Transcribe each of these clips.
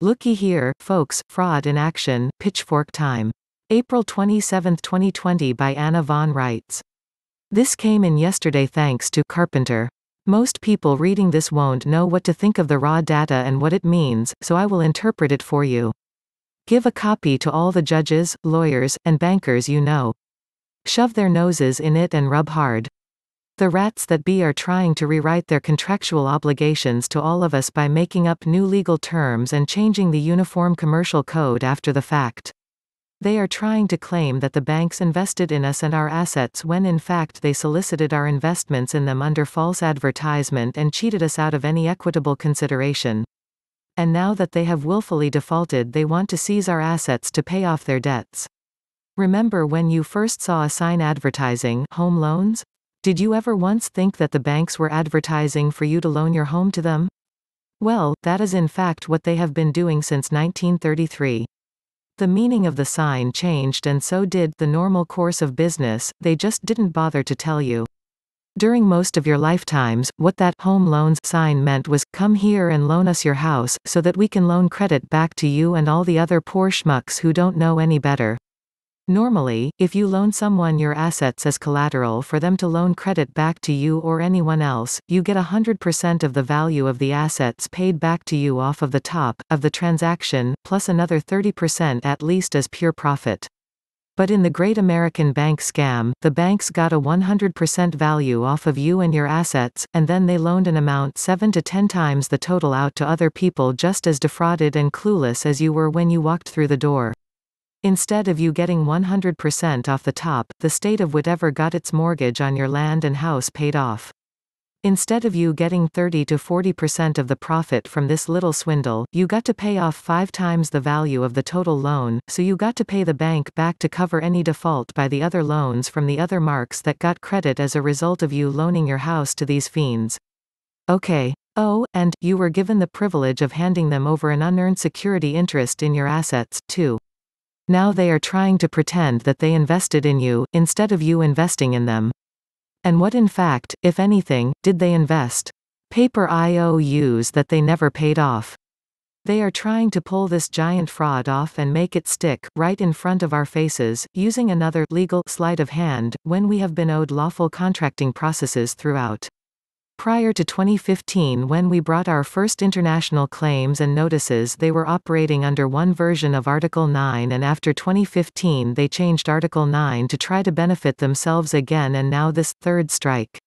Looky here, folks, fraud in action, pitchfork time. April 27, 2020 by Anna Von writes. This came in yesterday thanks to Carpenter. Most people reading this won't know what to think of the raw data and what it means, so I will interpret it for you. Give a copy to all the judges, lawyers, and bankers you know. Shove their noses in it and rub hard. The rats that be are trying to rewrite their contractual obligations to all of us by making up new legal terms and changing the Uniform Commercial Code after the fact. They are trying to claim that the banks invested in us and our assets when in fact they solicited our investments in them under false advertisement and cheated us out of any equitable consideration. And now that they have willfully defaulted they want to seize our assets to pay off their debts. Remember when you first saw a sign advertising, home loans, did you ever once think that the banks were advertising for you to loan your home to them? Well, that is in fact what they have been doing since 1933. The meaning of the sign changed and so did the normal course of business, they just didn't bother to tell you. During most of your lifetimes, what that home loans sign meant was, come here and loan us your house, so that we can loan credit back to you and all the other poor schmucks who don't know any better. Normally, if you loan someone your assets as collateral for them to loan credit back to you or anyone else, you get 100% of the value of the assets paid back to you off of the top of the transaction, plus another 30% at least as pure profit. But in the Great American Bank scam, the banks got a 100% value off of you and your assets, and then they loaned an amount 7 to 10 times the total out to other people just as defrauded and clueless as you were when you walked through the door. Instead of you getting 100% off the top, the state of whatever got its mortgage on your land and house paid off. Instead of you getting 30 to 40% of the profit from this little swindle, you got to pay off five times the value of the total loan, so you got to pay the bank back to cover any default by the other loans from the other marks that got credit as a result of you loaning your house to these fiends. Okay. Oh, and, you were given the privilege of handing them over an unearned security interest in your assets, too. Now they are trying to pretend that they invested in you, instead of you investing in them. And what in fact, if anything, did they invest? Paper IOUs that they never paid off. They are trying to pull this giant fraud off and make it stick, right in front of our faces, using another legal sleight of hand, when we have been owed lawful contracting processes throughout. Prior to 2015 when we brought our first international claims and notices they were operating under one version of Article 9 and after 2015 they changed Article 9 to try to benefit themselves again and now this third strike.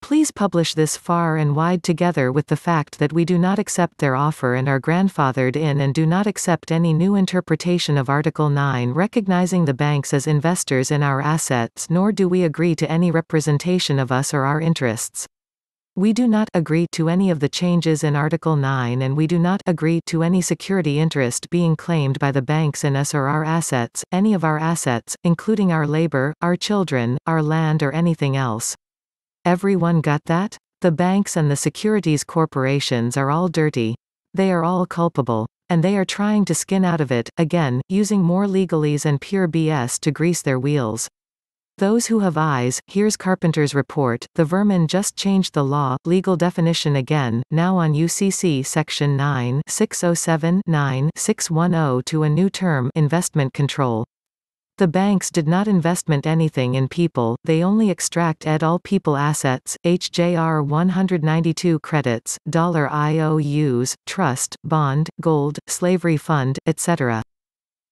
Please publish this far and wide together with the fact that we do not accept their offer and are grandfathered in and do not accept any new interpretation of Article 9 recognizing the banks as investors in our assets nor do we agree to any representation of us or our interests. We do not agree to any of the changes in Article 9 and we do not agree to any security interest being claimed by the banks in us or our assets, any of our assets, including our labor, our children, our land or anything else. Everyone got that? The banks and the securities corporations are all dirty. They are all culpable. And they are trying to skin out of it, again, using more legalese and pure BS to grease their wheels. Those who have eyes, here's Carpenter's report, the vermin just changed the law, legal definition again, now on UCC section 9, 607, 9, 610 to a new term, investment control. The banks did not investment anything in people, they only extract at all people assets, HJR 192 credits, dollar IOUs, trust, bond, gold, slavery fund, etc.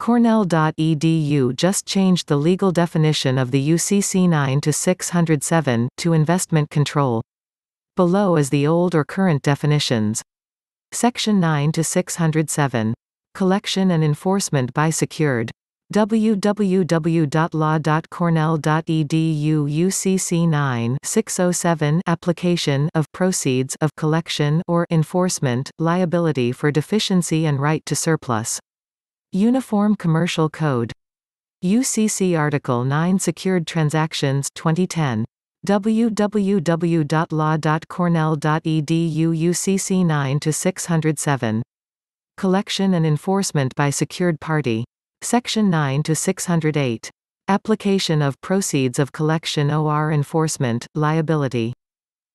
Cornell.edu just changed the legal definition of the UCC 9 to 607 to investment control. Below is the old or current definitions. Section 9 to 607. Collection and enforcement by secured. www.law.cornell.edu UCC 9 607 Application of proceeds of collection or enforcement, liability for deficiency and right to surplus. Uniform Commercial Code. UCC Article 9 Secured Transactions 2010 www.law.cornell.edu UCC 9 to 607. Collection and enforcement by secured party. Section 9 to 608. Application of proceeds of collection OR enforcement, liability.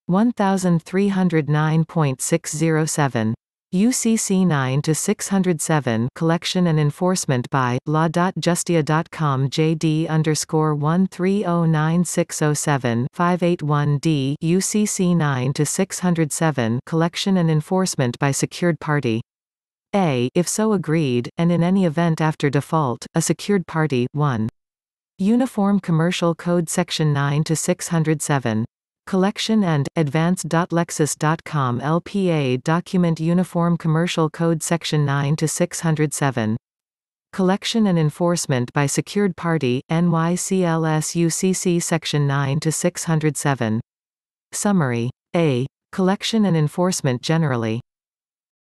1309.607. UCC 9 to 607 collection and enforcement by law.justia.com JD underscore 581 d UCC 9 to 607 collection and enforcement by secured party. A. If so agreed, and in any event after default, a secured party, 1. Uniform Commercial Code Section 9 to 607. Collection and advance.lexis.com LPA Document Uniform Commercial Code Section 9 to 607. Collection and Enforcement by Secured Party, NYCLS UCC Section 9 to 607. Summary. A. Collection and Enforcement generally.